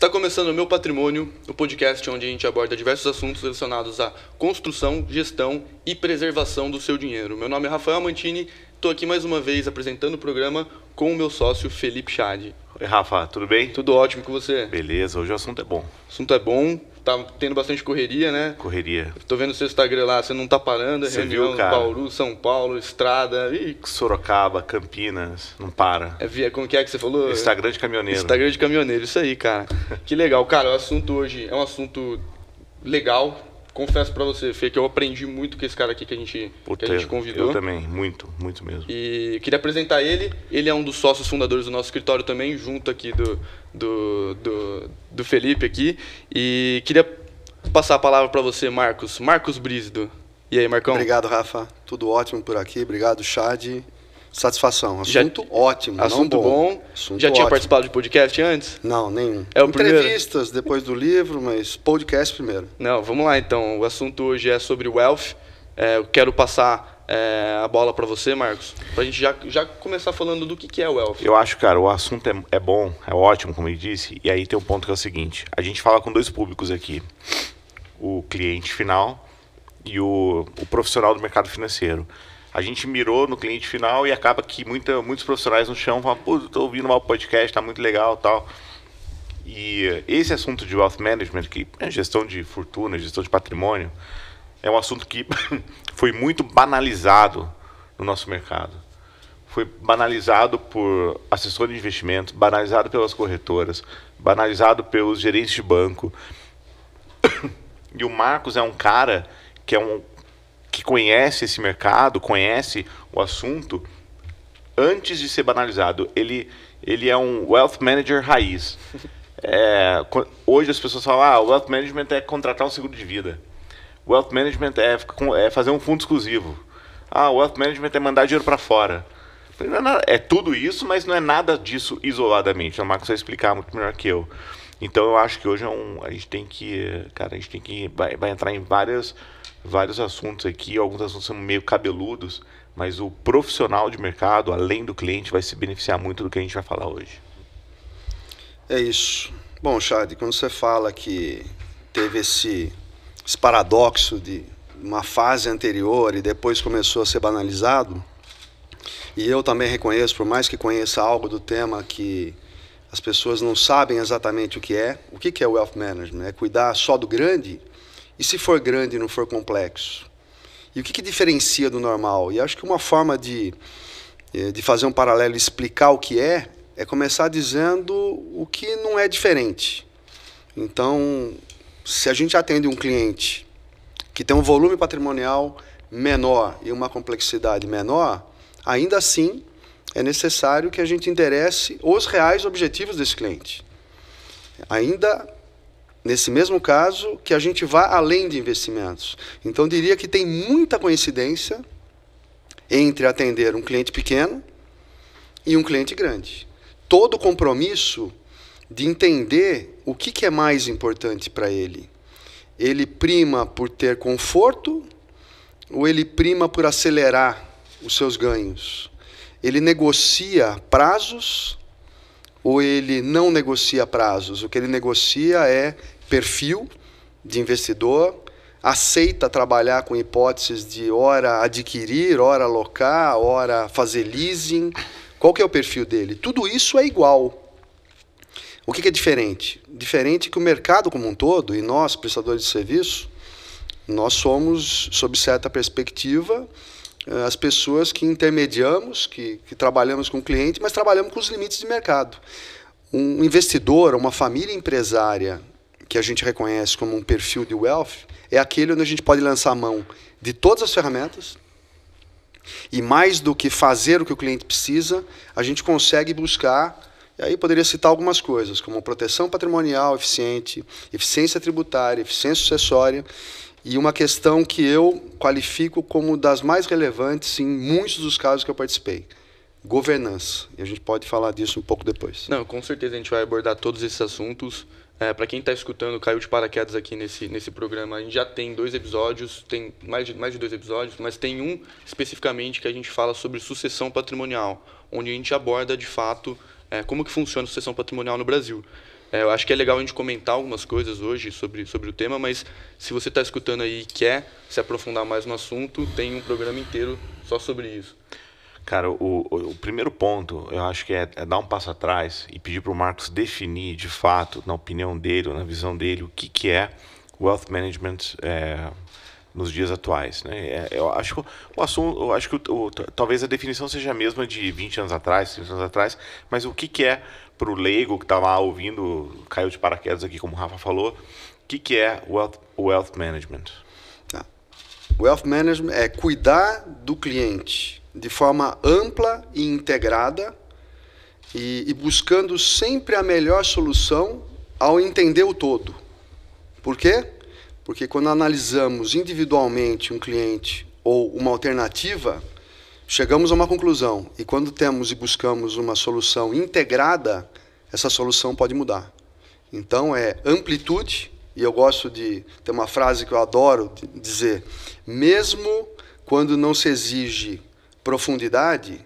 Está começando o Meu Patrimônio, o podcast onde a gente aborda diversos assuntos relacionados à construção, gestão e preservação do seu dinheiro. Meu nome é Rafael Mantini, estou aqui mais uma vez apresentando o programa com o meu sócio Felipe Chad. Oi, Rafa, tudo bem? Tudo ótimo com você? Beleza, hoje o assunto é bom. O assunto é bom, tá tendo bastante correria, né? Correria. Tô vendo seu Instagram lá, você não tá parando, você reunião viu, cara? Bauru, São Paulo, Estrada, e... Sorocaba, Campinas, não para. É via, como que é que você falou? Instagram de caminhoneiro. Instagram de caminhoneiro, isso aí, cara. que legal, cara, o assunto hoje é um assunto legal, confesso para você, Fê, que eu aprendi muito com esse cara aqui que a gente, Puta, que a gente convidou. Eu também, muito, muito mesmo. E queria apresentar ele. Ele é um dos sócios fundadores do nosso escritório também, junto aqui do, do, do, do Felipe aqui. E queria passar a palavra para você, Marcos. Marcos Brisido. E aí, Marcão? Obrigado, Rafa. Tudo ótimo por aqui. Obrigado, Chad. Satisfação. Assunto já, ótimo. Assunto bom. bom. Assunto já tinha ótimo. participado de podcast antes? Não, nenhum. É o Entrevistas primeiro? depois do livro, mas podcast primeiro. Não, vamos lá então. O assunto hoje é sobre wealth. É, eu quero passar é, a bola para você, Marcos, para a gente já, já começar falando do que, que é wealth. Eu acho, cara, o assunto é, é bom, é ótimo, como ele disse. E aí tem um ponto que é o seguinte: a gente fala com dois públicos aqui. O cliente final e o, o profissional do mercado financeiro a gente mirou no cliente final e acaba que muita, muitos profissionais no chão falam, pô, tô ouvindo mal podcast, tá muito legal tal. E esse assunto de wealth management, que é gestão de fortuna, gestão de patrimônio, é um assunto que foi muito banalizado no nosso mercado. Foi banalizado por assessores de investimento, banalizado pelas corretoras, banalizado pelos gerentes de banco. E o Marcos é um cara que é um que conhece esse mercado, conhece o assunto, antes de ser banalizado, ele, ele é um wealth manager raiz. É, hoje as pessoas falam, ah, wealth management é contratar um seguro de vida. Wealth management é, é fazer um fundo exclusivo. Ah, wealth management é mandar dinheiro para fora. É, é tudo isso, mas não é nada disso isoladamente. o Marcos vai explicar muito melhor que eu. Então eu acho que hoje é um, a gente tem que, cara, a gente tem que vai, vai entrar em várias vários assuntos aqui, alguns assuntos são meio cabeludos, mas o profissional de mercado, além do cliente, vai se beneficiar muito do que a gente vai falar hoje. É isso. Bom, Chad, quando você fala que teve esse, esse paradoxo de uma fase anterior e depois começou a ser banalizado, e eu também reconheço, por mais que conheça algo do tema que as pessoas não sabem exatamente o que é, o que é Wealth Management? É cuidar só do grande? E se for grande e não for complexo? E o que, que diferencia do normal? E acho que uma forma de, eh, de fazer um paralelo e explicar o que é, é começar dizendo o que não é diferente. Então, se a gente atende um cliente que tem um volume patrimonial menor e uma complexidade menor, ainda assim é necessário que a gente interesse os reais objetivos desse cliente. Ainda nesse mesmo caso, que a gente vá além de investimentos. Então, diria que tem muita coincidência entre atender um cliente pequeno e um cliente grande. Todo compromisso de entender o que, que é mais importante para ele. Ele prima por ter conforto ou ele prima por acelerar os seus ganhos? Ele negocia prazos ou ele não negocia prazos. O que ele negocia é perfil de investidor, aceita trabalhar com hipóteses de hora adquirir, hora alocar, hora fazer leasing. Qual que é o perfil dele? Tudo isso é igual. O que, que é diferente? Diferente que o mercado como um todo, e nós, prestadores de serviço, nós somos, sob certa perspectiva, eh, as pessoas que intermediamos, que, que trabalhamos com o cliente, mas trabalhamos com os limites de mercado. Um investidor, uma família empresária que a gente reconhece como um perfil de wealth, é aquele onde a gente pode lançar a mão de todas as ferramentas e mais do que fazer o que o cliente precisa, a gente consegue buscar e aí poderia citar algumas coisas, como proteção patrimonial eficiente, eficiência tributária, eficiência sucessória e uma questão que eu qualifico como das mais relevantes em muitos dos casos que eu participei. Governança. E a gente pode falar disso um pouco depois. Não, com certeza a gente vai abordar todos esses assuntos. É, para quem está escutando, caiu de paraquedas aqui nesse, nesse programa, a gente já tem dois episódios, tem mais de, mais de dois episódios, mas tem um especificamente que a gente fala sobre sucessão patrimonial, onde a gente aborda de fato é, como que funciona a sucessão patrimonial no Brasil. É, eu acho que é legal a gente comentar algumas coisas hoje sobre, sobre o tema, mas se você está escutando aí e quer se aprofundar mais no assunto, tem um programa inteiro só sobre isso. Cara, o, o, o primeiro ponto eu acho que é, é dar um passo atrás e pedir para o Marcos definir de fato, na opinião dele, na visão dele, o que, que é wealth management é, nos dias atuais. Né? É, eu acho que o assunto, eu acho que o, o, talvez a definição seja a mesma de 20 anos atrás, 30 anos atrás, mas o que, que é para o leigo que está lá ouvindo, caiu de paraquedas aqui, como o Rafa falou, o que, que é wealth, wealth management? Tá. Wealth management é cuidar do cliente de forma ampla e integrada e, e buscando sempre a melhor solução ao entender o todo. Por quê? Porque quando analisamos individualmente um cliente ou uma alternativa, chegamos a uma conclusão e quando temos e buscamos uma solução integrada, essa solução pode mudar. Então é amplitude, e eu gosto de ter uma frase que eu adoro dizer: mesmo quando não se exige profundidade,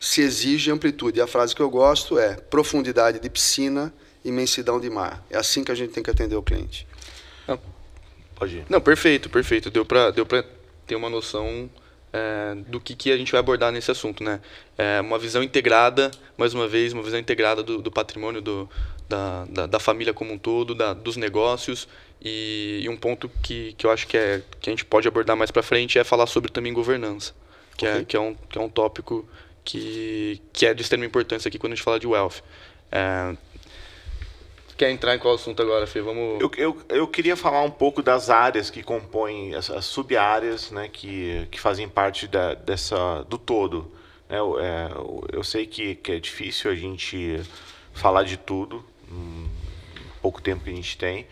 se exige amplitude. E a frase que eu gosto é profundidade de piscina, imensidão de mar. É assim que a gente tem que atender o cliente. Não, Pode ir. Não, perfeito, perfeito. Deu para deu ter uma noção é, do que, que a gente vai abordar nesse assunto, né? É uma visão integrada, mais uma vez, uma visão integrada do, do patrimônio do, da, da, da, família como um todo, da, dos negócios e, e, um ponto que, que eu acho que, é, que a gente pode abordar mais para frente é falar sobre também governança, que, é, okay. é, que, é, um, que é um tópico que, que é de extrema importância aqui quando a gente fala de wealth. É, quer entrar em qual assunto agora, Fê? Vamos... Eu, eu, eu queria falar um pouco das áreas que compõem, as, as sub-áreas né, que, que fazem parte da, dessa, do todo. É, é, eu sei que, que é difícil a gente falar de tudo, um pouco tempo que a gente tem,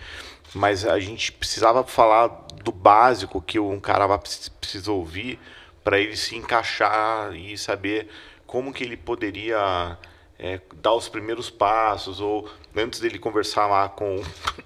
mas a gente precisava falar do básico que um cara precisa ouvir para ele se encaixar e saber como que ele poderia é, dar os primeiros passos, ou antes dele conversar lá com,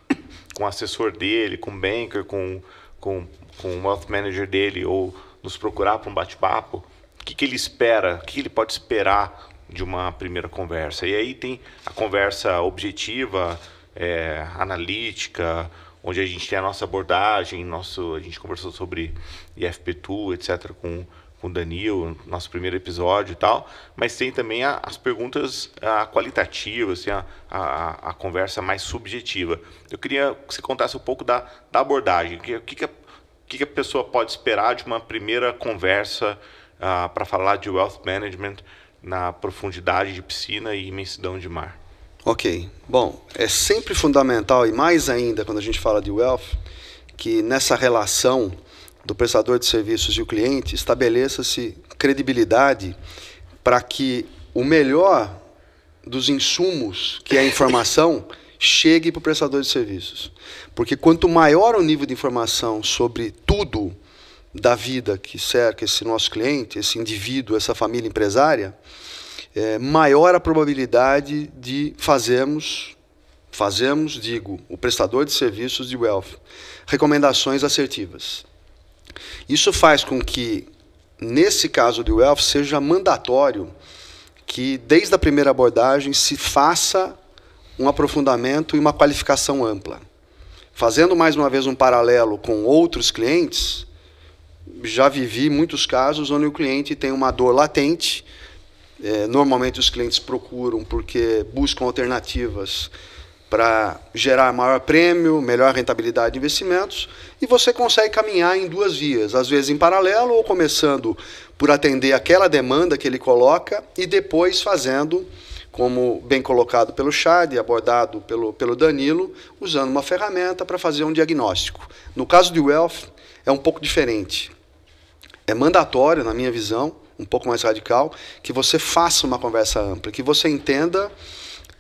com o assessor dele, com o banker, com, com, com o wealth manager dele, ou nos procurar para um bate-papo, o que, que ele espera, o que, que ele pode esperar de uma primeira conversa. E aí tem a conversa objetiva, é, analítica, onde a gente tem a nossa abordagem, nosso, a gente conversou sobre IFP2, etc., com com o Danilo, nosso primeiro episódio e tal, mas tem também a, as perguntas a, qualitativas, assim, a, a, a, conversa mais subjetiva. Eu queria que você contasse um pouco da, da abordagem, o que, que, que, a, que, a pessoa pode esperar de uma primeira conversa ah, para falar de wealth management na profundidade de piscina e imensidão de mar. Ok, bom, é sempre fundamental e mais ainda quando a gente fala de wealth que nessa relação do prestador de serviços e o cliente, estabeleça-se credibilidade para que o melhor dos insumos, que é a informação, chegue para o prestador de serviços. Porque quanto maior o nível de informação sobre tudo da vida que cerca esse nosso cliente, esse indivíduo, essa família empresária, é, maior a probabilidade de fazermos, fazemos, digo, o prestador de serviços de wealth, recomendações assertivas. Isso faz com que, nesse caso do Elf, seja mandatório que, desde a primeira abordagem, se faça um aprofundamento e uma qualificação ampla. Fazendo mais uma vez um paralelo com outros clientes, já vivi muitos casos onde o cliente tem uma dor latente. É, normalmente os clientes procuram porque buscam alternativas para gerar maior prêmio, melhor rentabilidade de investimentos, e você consegue caminhar em duas vias, às vezes em paralelo ou começando por atender aquela demanda que ele coloca e depois fazendo, como bem colocado pelo Chad e abordado pelo, pelo Danilo, usando uma ferramenta para fazer um diagnóstico. No caso de Wealth, é um pouco diferente. É mandatório, na minha visão, um pouco mais radical, que você faça uma conversa ampla, que você entenda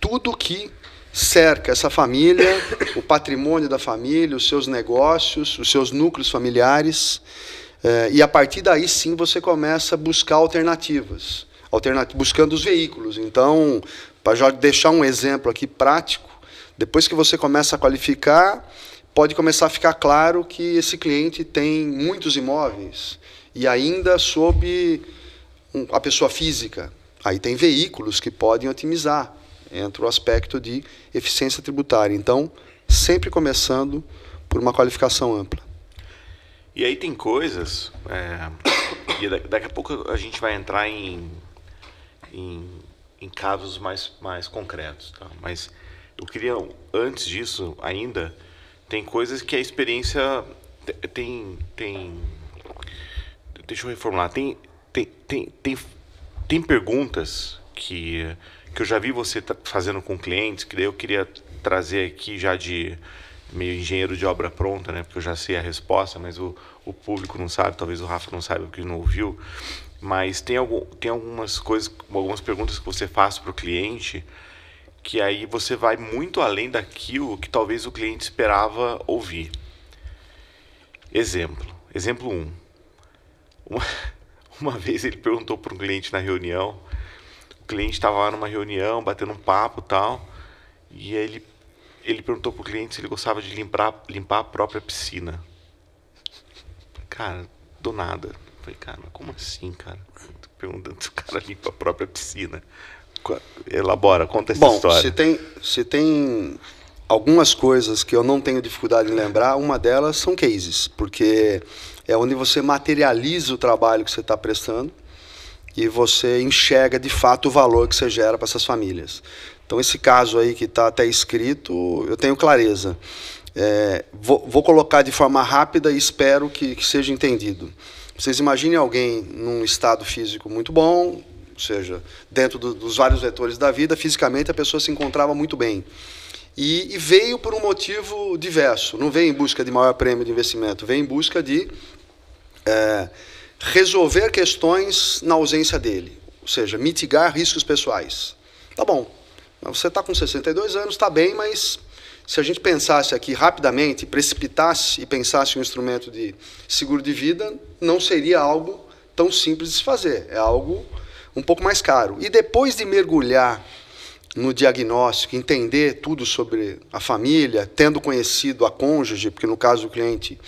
tudo que cerca essa família, o patrimônio da família, os seus negócios, os seus núcleos familiares. É, e a partir daí sim você começa a buscar alternativas, alternat buscando os veículos. Então, para já deixar um exemplo aqui prático, depois que você começa a qualificar, pode começar a ficar claro que esse cliente tem muitos imóveis e ainda sob a pessoa física. Aí tem veículos que podem otimizar entra o aspecto de eficiência tributária. Então, sempre começando por uma qualificação ampla. E aí tem coisas, é, e daqui a pouco a gente vai entrar em, em, em casos mais, mais concretos, tá? mas eu queria, antes disso ainda, tem coisas que a experiência tem... tem deixa eu reformular, tem, tem, tem, tem, tem perguntas que que eu já vi você fazendo com clientes, que daí eu queria trazer aqui já de meio engenheiro de obra pronta, né? Porque eu já sei a resposta, mas o, o público não sabe, talvez o Rafa não saiba porque não ouviu. Mas tem, algum, tem algumas coisas, algumas perguntas que você faz para o cliente que aí você vai muito além daquilo que talvez o cliente esperava ouvir. Exemplo. Exemplo 1. Um. Uma, uma vez ele perguntou para um cliente na reunião o cliente estava lá numa reunião, batendo um papo tal, e aí ele, ele perguntou pro cliente se ele gostava de limpar, limpar a própria piscina. Cara, do nada. falei, cara, como assim, cara? Tô perguntando se o cara limpa a própria piscina. Elabora, conta essa Bom, história. Se tem, se tem algumas coisas que eu não tenho dificuldade em lembrar, uma delas são cases, porque é onde você materializa o trabalho que você está prestando e você enxerga de fato o valor que você gera para essas famílias. Então, esse caso aí que está até escrito, eu tenho clareza. É, vou, vou, colocar de forma rápida e espero que, que seja entendido. Vocês imaginem alguém num estado físico muito bom, ou seja, dentro do, dos vários vetores da vida, fisicamente a pessoa se encontrava muito bem. E, e, veio por um motivo diverso. Não veio em busca de maior prêmio de investimento, veio em busca de é, resolver questões na ausência dele, ou seja, mitigar riscos pessoais. Tá bom, você está com 62 anos, está bem, mas se a gente pensasse aqui rapidamente, precipitasse e pensasse um instrumento de seguro de vida, não seria algo tão simples de se fazer, é algo um pouco mais caro. E depois de mergulhar no diagnóstico, entender tudo sobre a família, tendo conhecido a cônjuge, porque no caso o cliente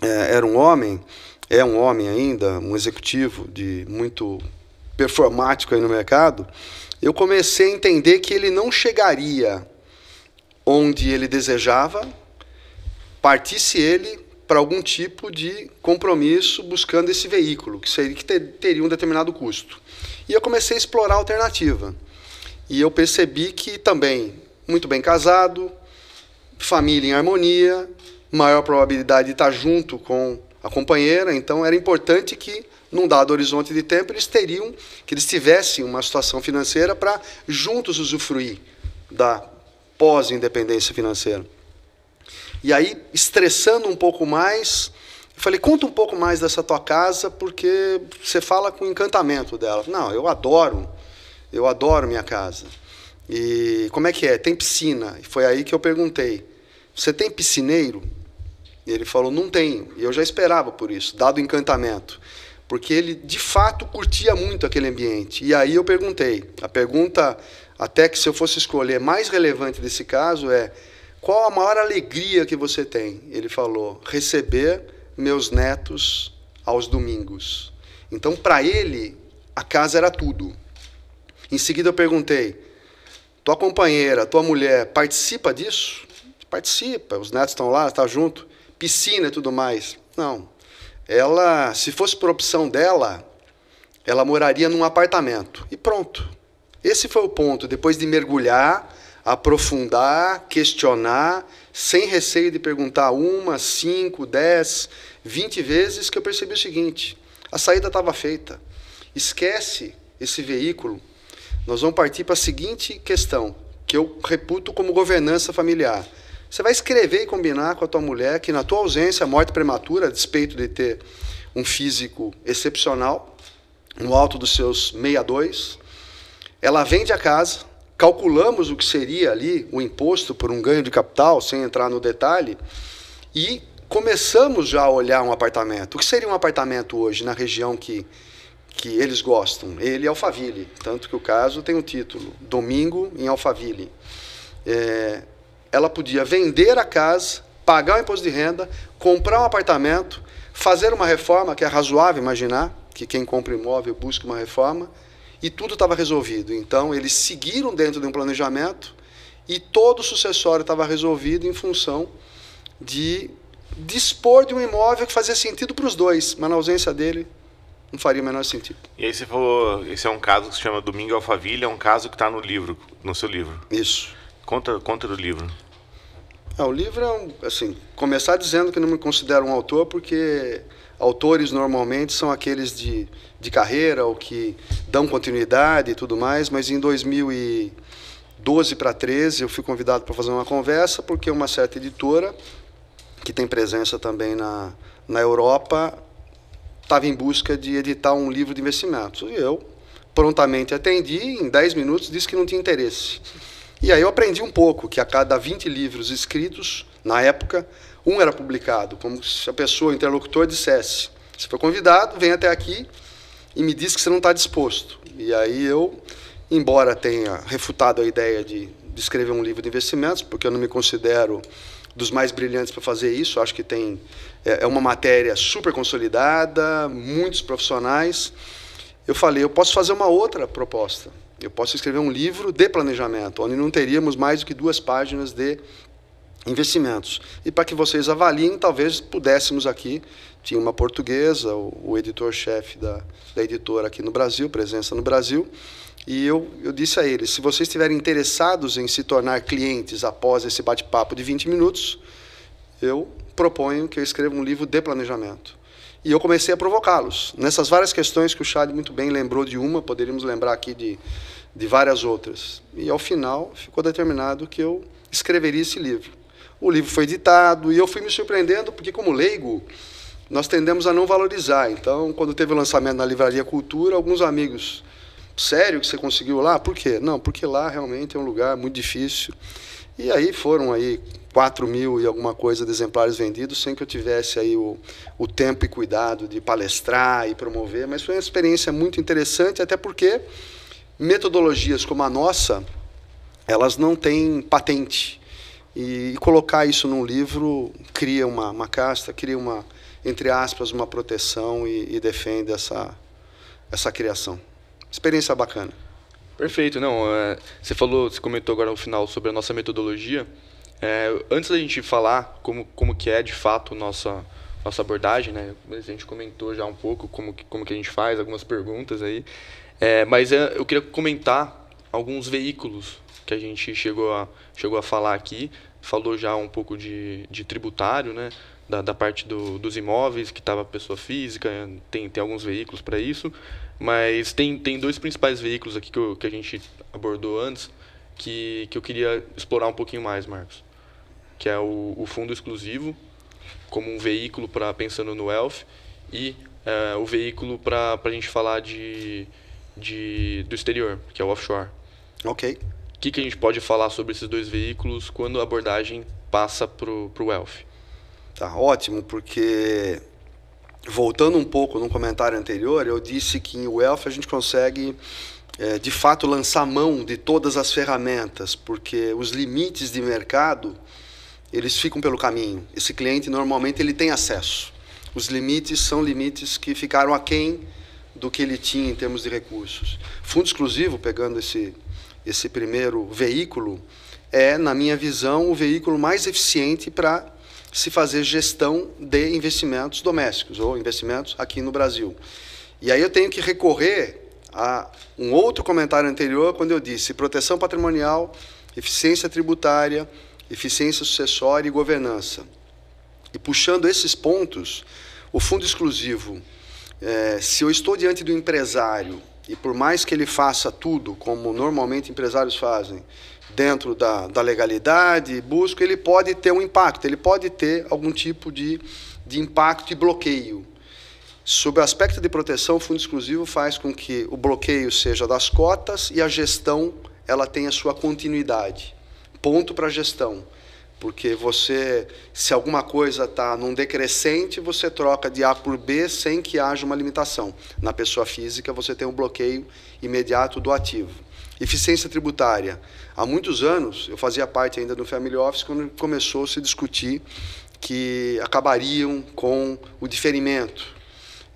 é, era um homem, é um homem ainda, um executivo de muito performático aí no mercado, eu comecei a entender que ele não chegaria onde ele desejava, partisse ele para algum tipo de compromisso buscando esse veículo, que seria que ter, teria um determinado custo. E eu comecei a explorar a alternativa. E eu percebi que também muito bem casado, família em harmonia, maior probabilidade de estar junto com a companheira, então era importante que num dado horizonte de tempo eles teriam que eles tivessem uma situação financeira para juntos usufruir da pós-independência financeira. E aí, estressando um pouco mais, eu falei: "Conta um pouco mais dessa tua casa, porque você fala com encantamento dela". "Não, eu adoro. Eu adoro minha casa". E como é que é? Tem piscina? E foi aí que eu perguntei: "Você tem piscineiro?" E ele falou: Não tenho. E eu já esperava por isso, dado o encantamento. Porque ele, de fato, curtia muito aquele ambiente. E aí eu perguntei: a pergunta, até que se eu fosse escolher mais relevante desse caso, é: qual a maior alegria que você tem? Ele falou: receber meus netos aos domingos. Então, para ele, a casa era tudo. Em seguida, eu perguntei: tua companheira, tua mulher, participa disso? Participa, os netos estão lá, está junto piscina e tudo mais. Não. Ela, se fosse por opção dela, ela moraria num apartamento. E pronto. Esse foi o ponto. Depois de mergulhar, aprofundar, questionar, sem receio de perguntar uma, cinco, dez, vinte vezes, que eu percebi o seguinte: a saída estava feita. Esquece esse veículo. Nós vamos partir para a seguinte questão, que eu reputo como governança familiar. Você vai escrever e combinar com a tua mulher que na tua ausência, morte prematura, a despeito de ter um físico excepcional, no alto dos seus 62, ela vende a casa, calculamos o que seria ali o imposto por um ganho de capital, sem entrar no detalhe, e começamos já a olhar um apartamento. O que seria um apartamento hoje na região que, que eles gostam? Ele é Alphaville, tanto que o caso tem o um título, Domingo em Alphaville. É, ela podia vender a casa, pagar o imposto de renda, comprar um apartamento, fazer uma reforma, que é razoável imaginar que quem compra imóvel busca uma reforma, e tudo estava resolvido. Então, eles seguiram dentro de um planejamento e todo o sucessório estava resolvido em função de dispor de um imóvel que fazia sentido para os dois, mas na ausência dele não faria o menor sentido. E aí você falou, esse é um caso que se chama Domingo Alfaville, é um caso que está no livro, no seu livro. Isso. Conta, conta do livro. é o livro é um, assim, começar dizendo que não me considero um autor porque autores normalmente são aqueles de, de carreira ou que dão continuidade e tudo mais, mas em 2012 para 13 eu fui convidado para fazer uma conversa porque uma certa editora que tem presença também na, na Europa estava em busca de editar um livro de investimentos. E eu prontamente atendi, em 10 minutos disse que não tinha interesse. E aí eu aprendi um pouco que a cada 20 livros escritos, na época, um era publicado, como se a pessoa, o interlocutor, dissesse: Você foi convidado, vem até aqui e me diz que você não está disposto. E aí eu, embora tenha refutado a ideia de, de escrever um livro de investimentos, porque eu não me considero dos mais brilhantes para fazer isso, acho que tem é, é uma matéria super consolidada, muitos profissionais. Eu falei: Eu posso fazer uma outra proposta eu posso escrever um livro de planejamento, onde não teríamos mais do que duas páginas de investimentos. E para que vocês avaliem, talvez pudéssemos aqui, tinha uma portuguesa, o, editor-chefe da, da editora aqui no Brasil, presença no Brasil, e eu, eu disse a ele, se vocês estiverem interessados em se tornar clientes após esse bate-papo de 20 minutos, eu proponho que eu escreva um livro de planejamento. E eu comecei a provocá-los. Nessas várias questões que o Chad muito bem lembrou de uma, poderíamos lembrar aqui de, de várias outras. E ao final ficou determinado que eu escreveria esse livro. O livro foi editado e eu fui me surpreendendo, porque como leigo, nós tendemos a não valorizar. Então, quando teve o lançamento na Livraria Cultura, alguns amigos, sério que você conseguiu lá? Por quê? Não, porque lá realmente é um lugar muito difícil. E aí foram aí 4 mil e alguma coisa de exemplares vendidos, sem que eu tivesse aí o, o tempo e cuidado de palestrar e promover. Mas foi uma experiência muito interessante, até porque metodologias como a nossa, elas não têm patente. E, e colocar isso num livro cria uma, uma casta, cria uma, entre aspas, uma proteção e, e defende essa, essa criação. Experiência bacana. Perfeito, não. É, você falou, você comentou agora no final sobre a nossa metodologia. É, antes da gente falar como, como que é de fato nossa nossa abordagem, né? A gente comentou já um pouco como que, como que a gente faz, algumas perguntas aí. É, mas é, eu queria comentar alguns veículos que a gente chegou a, chegou a falar aqui. Falou já um pouco de, de tributário, né? Da, da parte do, dos imóveis, que estava pessoa física, tem, tem alguns veículos para isso. Mas tem, tem dois principais veículos aqui que, eu, que a gente abordou antes que, que eu queria explorar um pouquinho mais, Marcos que é o, o fundo exclusivo, como um veículo para pensando no Elf e é, o veículo para a gente falar de, de, do exterior, que é o offshore. Ok. O que, que a gente pode falar sobre esses dois veículos quando a abordagem passa para o Wealth? Tá ótimo, porque voltando um pouco num comentário anterior, eu disse que em Wealth a gente consegue é, de fato lançar mão de todas as ferramentas, porque os limites de mercado eles ficam pelo caminho. Esse cliente normalmente ele tem acesso. Os limites são limites que ficaram aquém do que ele tinha em termos de recursos. Fundo exclusivo, pegando esse, esse primeiro veículo, é, na minha visão, o veículo mais eficiente para se fazer gestão de investimentos domésticos ou investimentos aqui no Brasil. E aí eu tenho que recorrer a um outro comentário anterior, quando eu disse proteção patrimonial, eficiência tributária, eficiência sucessória e governança. E puxando esses pontos, o fundo exclusivo, é, se eu estou diante do empresário e por mais que ele faça tudo, como normalmente empresários fazem, dentro da, da legalidade, busco, ele pode ter um impacto, ele pode ter algum tipo de, de impacto e bloqueio. Sob o aspecto de proteção, o fundo exclusivo faz com que o bloqueio seja das cotas e a gestão ela tenha sua continuidade ponto para a gestão. Porque você, se alguma coisa está num decrescente, você troca de A por B sem que haja uma limitação. Na pessoa física, você tem um bloqueio imediato do ativo. Eficiência tributária. Há muitos anos, eu fazia parte ainda do Family Office, quando começou a se discutir que acabariam com o diferimento.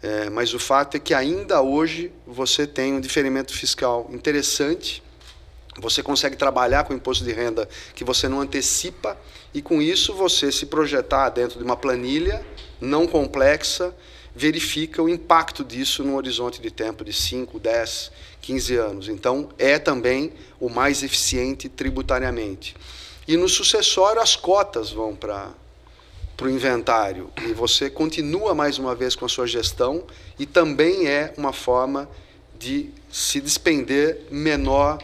É, mas o fato é que ainda hoje você tem um diferimento fiscal interessante você consegue trabalhar com imposto de renda que você não antecipa e com isso você se projetar dentro de uma planilha não complexa, verifica o impacto disso no horizonte de tempo de 5, 10, 15 anos. Então, é também o mais eficiente tributariamente. E no sucessório, as cotas vão para para o inventário e você continua mais uma vez com a sua gestão e também é uma forma de se despender menor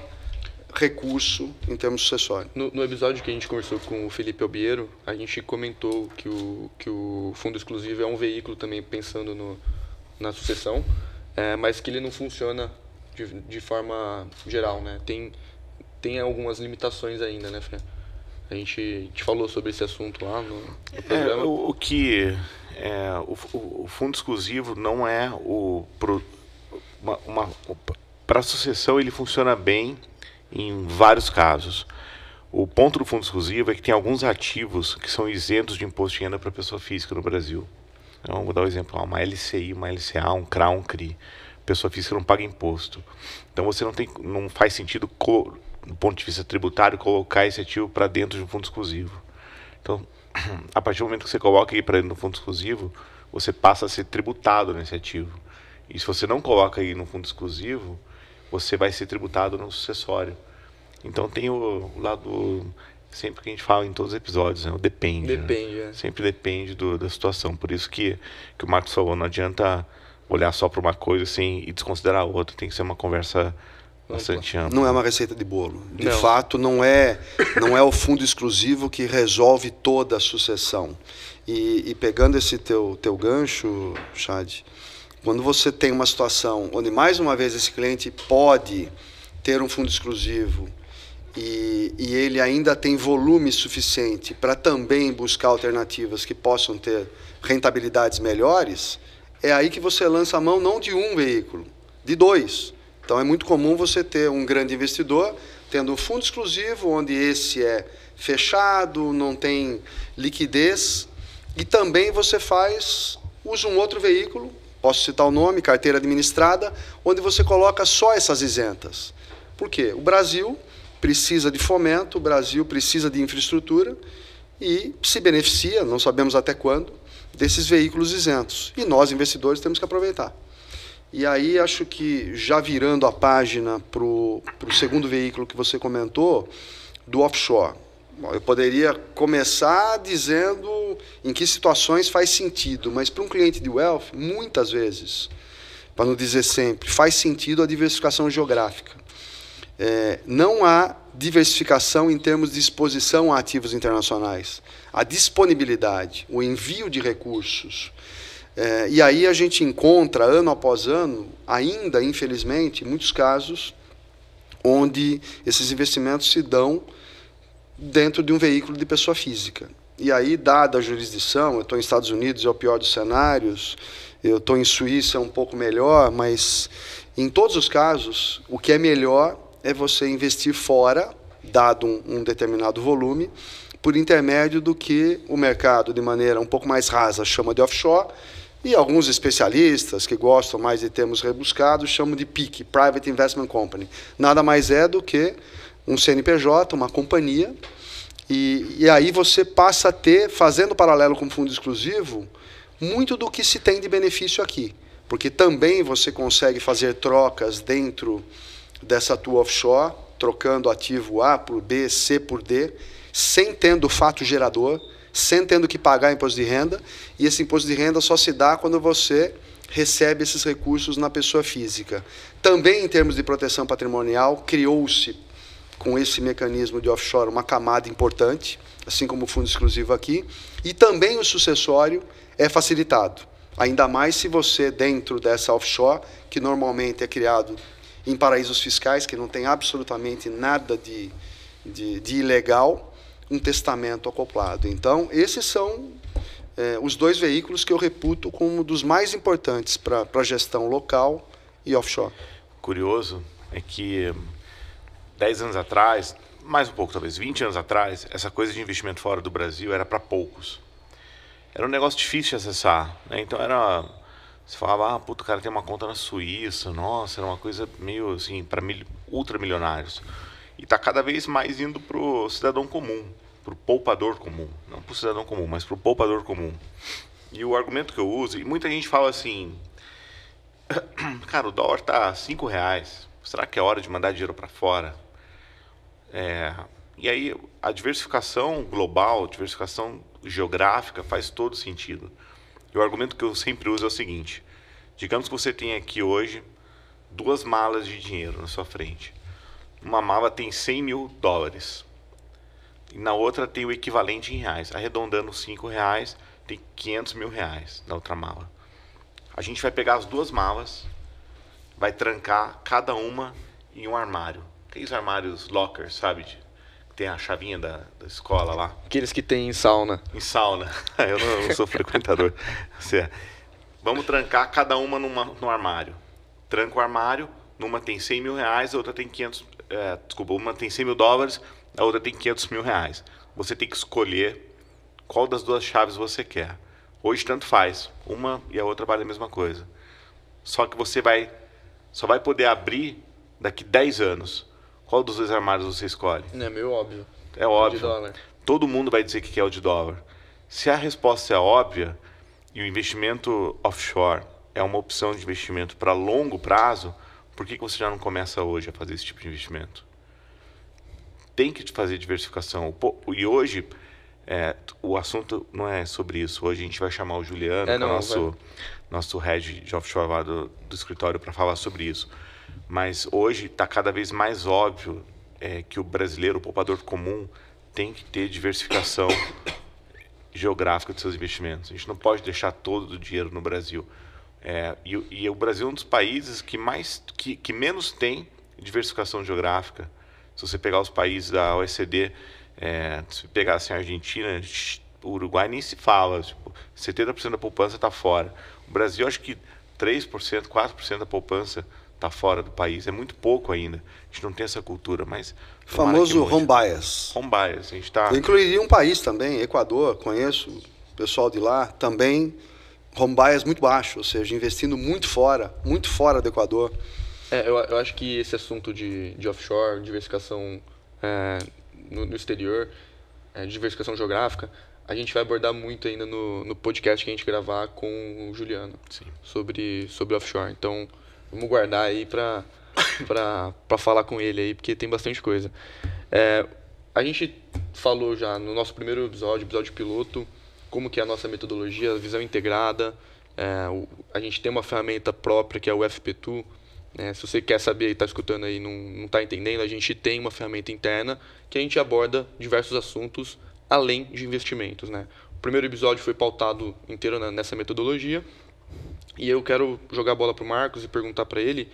recurso em termos sucessórios. No, no, episódio que a gente conversou com o Felipe Albiero, a gente comentou que o, que o fundo exclusivo é um veículo também pensando no, na sucessão, é, mas que ele não funciona de, de forma geral, né? Tem, tem algumas limitações ainda, né, Fran? A gente, falou sobre esse assunto lá no, no é, programa. É, o, o, que é, o, o, fundo exclusivo não é o... Pro, uma, uma para a sucessão ele funciona bem em vários casos. O ponto do fundo exclusivo é que tem alguns ativos que são isentos de imposto de renda para pessoa física no Brasil. Então, vou dar um exemplo: uma LCI, uma LCA, um CRA, um CRI. Pessoa física não paga imposto. Então, você não tem, não faz sentido, do ponto de vista tributário, colocar esse ativo para dentro de um fundo exclusivo. Então, a partir do momento que você coloca ele para dentro do fundo exclusivo, você passa a ser tributado nesse ativo. E se você não coloca aí no fundo exclusivo, você vai ser tributado no sucessório. Então tem o, o lado sempre que a gente fala em todos os episódios, né? depende. Depende. Né? É. Sempre depende do, da situação. Por isso que, que o Marcos falou, não adianta olhar só para uma coisa assim e desconsiderar a outra. Tem que ser uma conversa bastante ampla. Não é uma receita de bolo. De não. fato, não é não é o fundo exclusivo que resolve toda a sucessão. E, e pegando esse teu teu gancho, Chad, quando você tem uma situação onde, mais uma vez, esse cliente pode ter um fundo exclusivo e, e ele ainda tem volume suficiente para também buscar alternativas que possam ter rentabilidades melhores, é aí que você lança a mão não de um veículo, de dois. Então é muito comum você ter um grande investidor tendo um fundo exclusivo, onde esse é fechado, não tem liquidez, e também você faz, usa um outro veículo posso citar o nome, carteira administrada, onde você coloca só essas isentas. Por quê? O Brasil precisa de fomento, o Brasil precisa de infraestrutura e se beneficia, não sabemos até quando, desses veículos isentos. E nós, investidores, temos que aproveitar. E aí acho que já virando a página para o segundo veículo que você comentou, do offshore. Bom, eu poderia começar dizendo em que situações faz sentido, mas para um cliente de wealth, muitas vezes, para não dizer sempre, faz sentido a diversificação geográfica. É, não há diversificação em termos de exposição a ativos internacionais, a disponibilidade, o envio de recursos. É, e aí a gente encontra, ano após ano, ainda, infelizmente, muitos casos onde esses investimentos se dão dentro de um veículo de pessoa física. E aí, dada a jurisdição, eu estou nos Estados Unidos, é o pior dos cenários, eu estou em Suíça, é um pouco melhor, mas em todos os casos, o que é melhor é você investir fora, dado um, um determinado volume, por intermédio do que o mercado, de maneira um pouco mais rasa, chama de offshore, e alguns especialistas que gostam mais de termos rebuscados chamam de PIC, Private Investment Company. Nada mais é do que um CNPJ, uma companhia, e, e aí você passa a ter, fazendo paralelo com fundo exclusivo, muito do que se tem de benefício aqui. Porque também você consegue fazer trocas dentro dessa tua offshore, trocando ativo A por B, C por D, sem tendo fato gerador, sem tendo que pagar imposto de renda, e esse imposto de renda só se dá quando você recebe esses recursos na pessoa física. Também em termos de proteção patrimonial, criou-se com esse mecanismo de offshore uma camada importante, assim como o fundo exclusivo aqui, e também o sucessório é facilitado. Ainda mais se você, dentro dessa offshore, que normalmente é criado em paraísos fiscais, que não tem absolutamente nada de, de, de ilegal, um testamento acoplado. Então, esses são é, os dois veículos que eu reputo como dos mais importantes para a gestão local e offshore. Curioso é que 10 anos atrás, mais um pouco talvez 20 anos atrás, essa coisa de investimento fora do Brasil era para poucos. Era um negócio difícil de acessar. Né? Então era. Você falava, ah, puto, o cara tem uma conta na Suíça, nossa, era uma coisa meio assim, para mil, ultramilionários. E está cada vez mais indo para o cidadão comum, para o poupador comum. Não para o cidadão comum, mas para o poupador comum. E o argumento que eu uso, e muita gente fala assim, cara, o dólar tá 5 reais, será que é hora de mandar dinheiro para fora? É, e aí a diversificação global, diversificação geográfica faz todo sentido. E o argumento que eu sempre uso é o seguinte: digamos que você tem aqui hoje duas malas de dinheiro na sua frente. Uma mala tem 100 mil dólares e na outra tem o equivalente em reais. Arredondando 5 reais, tem 500 mil reais na outra mala. A gente vai pegar as duas malas, vai trancar cada uma em um armário aqueles armários lockers, sabe? De, tem a chavinha da, da escola lá. Aqueles que tem em sauna. Em sauna. Eu não, eu sou frequentador. É. vamos trancar cada uma numa, no armário. Tranca o armário, numa tem 100 mil reais, a outra tem 500... É, desculpa, uma tem 100 mil dólares, a outra tem 500 mil reais. Você tem que escolher qual das duas chaves você quer. Hoje tanto faz. Uma e a outra vale a mesma coisa. Só que você vai só vai poder abrir daqui 10 anos. Qual dos dois armários você escolhe? é meio óbvio. É óbvio. Todo mundo vai dizer que quer é o de dólar. Se a resposta é óbvia e o investimento offshore é uma opção de investimento para longo prazo, por que, que você já não começa hoje a fazer esse tipo de investimento? Tem que fazer diversificação. E hoje, é, o assunto não é sobre isso. Hoje a gente vai chamar o Juliano, é, não, é o nosso, nosso head de offshore lá do, do escritório, para falar sobre isso. Mas hoje está cada vez mais óbvio é, que o brasileiro, o poupador comum, tem que ter diversificação geográfica dos seus investimentos. A gente não pode deixar todo o dinheiro no Brasil. É, e, e, o Brasil é um dos países que, mais, que, que menos tem diversificação geográfica. Se você pegar os países da OECD, é, se pegar assim, a Argentina, o Uruguai nem se fala. Tipo, 70% da poupança está fora. O Brasil, acho que 3%, 4% da poupança está fora do país. É muito pouco ainda. A gente não tem essa cultura, mas. O famoso home bias. Home bias. A gente tá... Eu incluiria um país também, Equador, conheço o pessoal de lá, também home bias muito baixo, ou seja, investindo muito fora, muito fora do Equador. É, eu, eu acho que esse assunto de, de offshore, diversificação é, no, no, exterior, é, diversificação geográfica, a gente vai abordar muito ainda no, no podcast que a gente gravar com o Juliano Sim. sobre sobre offshore. Então, Vamos guardar aí pra, pra, pra falar com ele aí, porque tem bastante coisa. É, a gente falou já no nosso primeiro episódio, episódio piloto, como que é a nossa metodologia, a visão integrada. É, o, a gente tem uma ferramenta própria que é o FP2. Né? Se você quer saber e está escutando aí não não está entendendo, a gente tem uma ferramenta interna que a gente aborda diversos assuntos além de investimentos. Né? O primeiro episódio foi pautado inteiro na, nessa metodologia e eu quero jogar a bola para o Marcos e perguntar para ele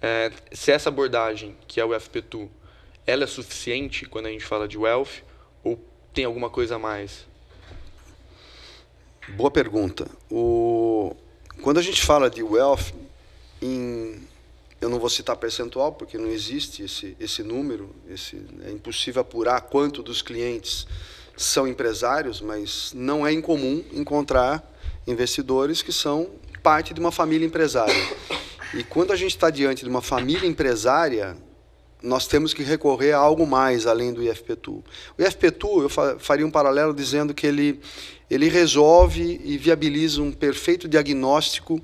é, se essa abordagem, que é o FP2, ela é suficiente quando a gente fala de wealth ou tem alguma coisa a mais? Boa pergunta. O... Quando a gente fala de wealth, em... eu não vou citar percentual, porque não existe esse, esse número, esse... é impossível apurar quanto dos clientes são empresários, mas não é incomum encontrar investidores que são parte de uma família empresária. E quando a gente está diante de uma família empresária, nós temos que recorrer a algo mais além do IFPTU. O IFPTU, eu faria um paralelo dizendo que ele, ele resolve e viabiliza um perfeito diagnóstico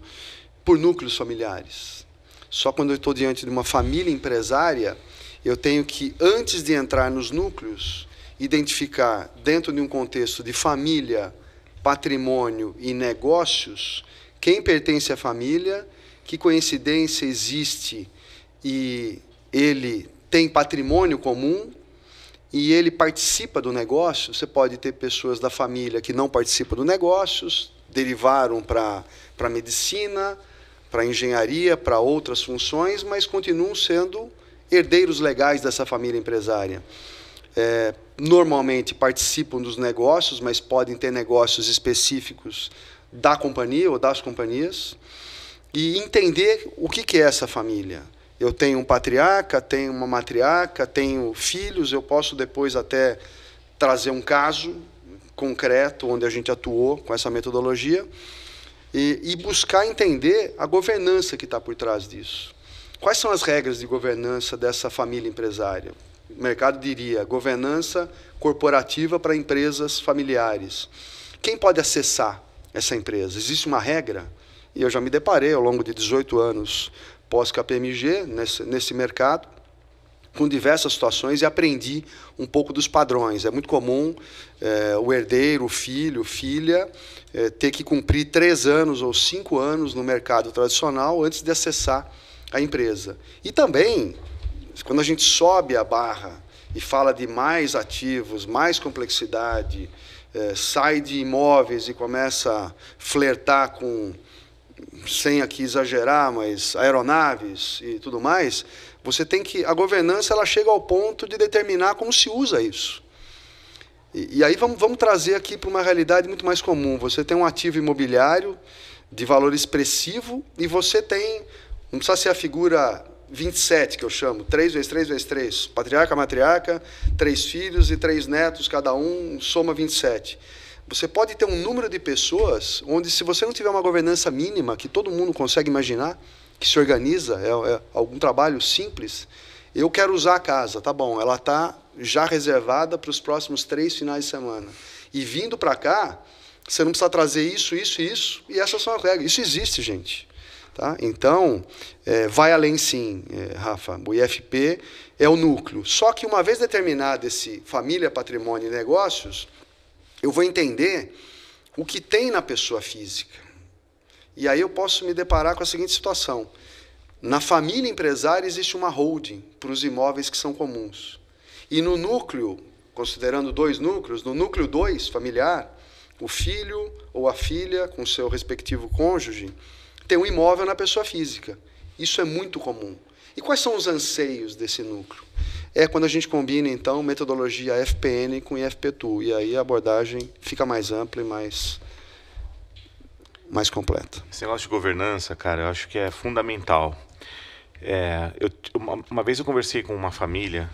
por núcleos familiares. Só quando eu estou diante de uma família empresária, eu tenho que, antes de entrar nos núcleos, identificar, dentro de um contexto de família, patrimônio e negócios, quem pertence à família, que coincidência existe e ele tem patrimônio comum e ele participa do negócio. Você pode ter pessoas da família que não participam do negócio, derivaram para a medicina, para engenharia, para outras funções, mas continuam sendo herdeiros legais dessa família empresária. É, normalmente participam dos negócios, mas podem ter negócios específicos da companhia ou das companhias e entender o que, que é essa família. Eu tenho um patriarca, tenho uma matriarca, tenho filhos, eu posso depois até trazer um caso concreto onde a gente atuou com essa metodologia e, e buscar entender a governança que está por trás disso. Quais são as regras de governança dessa família empresária? O mercado diria governança corporativa para empresas familiares. Quem pode acessar essa empresa. Existe uma regra, e eu já me deparei ao longo de 18 anos pós-KPMG, nesse, nesse mercado, com diversas situações e aprendi um pouco dos padrões. É muito comum é, o herdeiro, o filho, filha, é, ter que cumprir três anos ou cinco anos no mercado tradicional antes de acessar a empresa. E também, quando a gente sobe a barra e fala de mais ativos, mais complexidade, eh, sai de imóveis e começa a flertar com, sem aqui exagerar, mas aeronaves e tudo mais, você tem que a governança ela chega ao ponto de determinar como se usa isso. E, e aí vamos, vamos trazer aqui para uma realidade muito mais comum. Você tem um ativo imobiliário de valor expressivo e você tem não precisa ser a figura 27, que eu chamo, 3 vezes 3 vezes 3, patriarca, matriarca, três filhos e três netos, cada um soma 27. Você pode ter um número de pessoas onde, se você não tiver uma governança mínima, que todo mundo consegue imaginar, que se organiza, é, é algum trabalho simples, eu quero usar a casa, tá bom, ela está já reservada para os próximos três finais de semana. E vindo para cá, você não precisa trazer isso, isso e isso, e essas são as regras. Isso existe, gente. Tá? Então, é, vai além sim, é, Rafa. O IFP é o núcleo. Só que uma vez determinado esse família, patrimônio e negócios, eu vou entender o que tem na pessoa física. E aí eu posso me deparar com a seguinte situação. Na família empresária existe uma holding para os imóveis que são comuns. E no núcleo, considerando dois núcleos, no núcleo 2, familiar, o filho ou a filha com seu respectivo cônjuge, ter um imóvel na pessoa física. Isso é muito comum. E quais são os anseios desse núcleo? É quando a gente combina, então, metodologia FPN com IFPTU. E aí a abordagem fica mais ampla e mais, mais completa. Esse negócio de governança, cara, eu acho que é fundamental. É, eu, uma, uma, vez eu conversei com uma família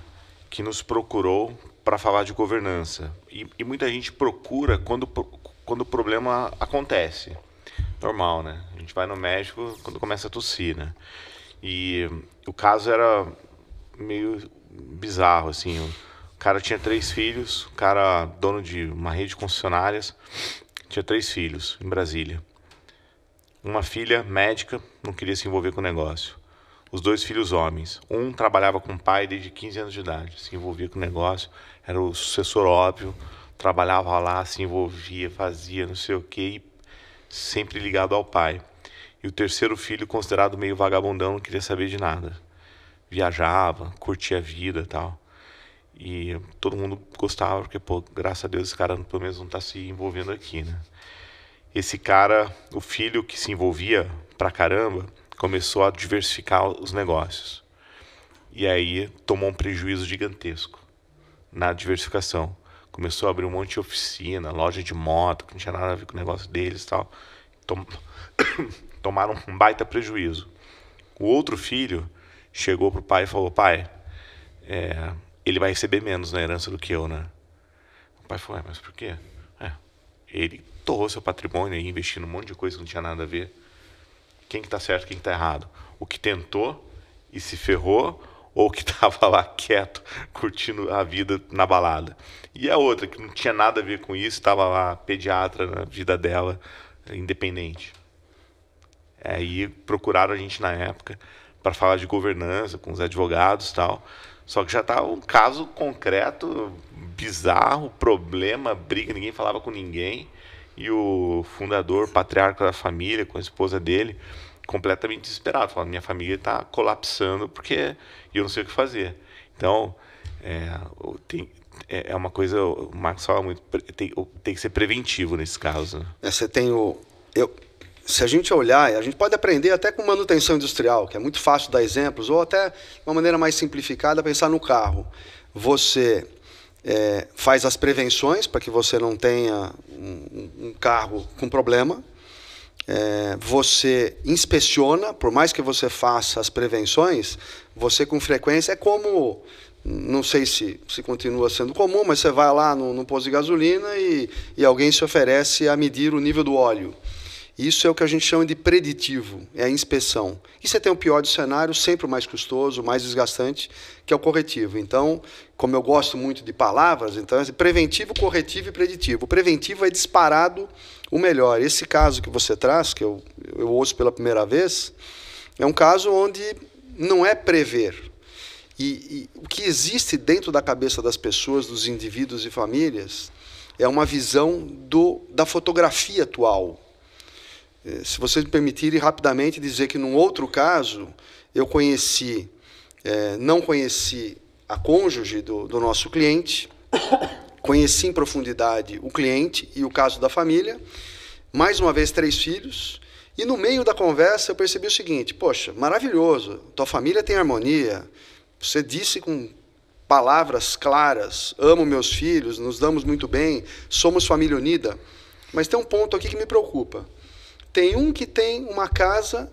que nos procurou para falar de governança. E, e, muita gente procura quando, quando o problema acontece. Normal, né? gente vai no médico quando começa a tossir, né? E o caso era meio bizarro, assim. O cara tinha três filhos, o cara dono de uma rede de concessionárias, tinha três filhos em Brasília. Uma filha médica, não queria se envolver com o negócio. Os dois filhos homens. Um trabalhava com o pai desde 15 anos de idade, se envolvia com o negócio, era o sucessor óbvio, trabalhava lá, se envolvia, fazia não sei o que, sempre ligado ao pai. E o terceiro filho, considerado meio vagabundão, não queria saber de nada. Viajava, curtia a vida tal. E todo mundo gostava, porque, pô, graças a Deus, esse cara pelo menos não está se envolvendo aqui, né? Esse cara, o filho que se envolvia pra caramba, começou a diversificar os negócios. E aí tomou um prejuízo gigantesco na diversificação. Começou a abrir um monte de oficina, loja de moto, que não tinha nada a ver com o negócio deles e tal. Tom... tomaram um baita prejuízo. O outro filho chegou para o pai e falou: Pai, é, ele vai receber menos na herança do que eu, né? O pai falou: é, Mas por quê? É, ele torrou seu patrimônio aí, investindo um monte de coisa que não tinha nada a ver. Quem que tá certo, quem que tá errado? O que tentou e se ferrou ou que estava lá quieto, curtindo a vida na balada. E a outra, que não tinha nada a ver com isso, estava lá pediatra na vida dela, independente. É, e procuraram a gente na época para falar de governança com os advogados tal. Só que já tá um caso concreto, bizarro, problema, briga, ninguém falava com ninguém. E o fundador, patriarca da família, com a esposa dele, completamente desesperado, falando: minha família está colapsando porque eu não sei o que fazer. Então, é, tem, é, é uma coisa, o Marcos fala muito, tem, tem que ser preventivo nesse caso. Né? É, você tem o. Eu, se a gente olhar, a gente pode aprender até com manutenção industrial, que é muito fácil dar exemplos, ou até de uma maneira mais simplificada, pensar no carro. Você é, faz as prevenções para que você não tenha um, um carro com problema. É, você inspeciona, por mais que você faça as prevenções, você com frequência é como não sei se, se continua sendo comum, mas você vai lá no, no posto de gasolina e, e alguém se oferece a medir o nível do óleo. Isso é o que a gente chama de preditivo, é a inspeção. E você tem o pior do cenário, sempre o mais custoso, o mais desgastante, que é o corretivo. Então, como eu gosto muito de palavras, então é preventivo, corretivo e preditivo. O preventivo é disparado o melhor. Esse caso que você traz, que eu, eu ouço pela primeira vez, é um caso onde não é prever. E, e o que existe dentro da cabeça das pessoas, dos indivíduos e famílias, é uma visão do, da fotografia atual eh, se vocês me permitirem rapidamente dizer que num outro caso eu conheci, é, não conheci a cônjuge do, do nosso cliente, conheci em profundidade o cliente e o caso da família, mais uma vez três filhos, e no meio da conversa eu percebi o seguinte: poxa, maravilhoso, tua família tem harmonia, você disse com palavras claras, amo meus filhos, nos damos muito bem, somos família unida, mas tem um ponto aqui que me preocupa. Tem um que tem uma casa,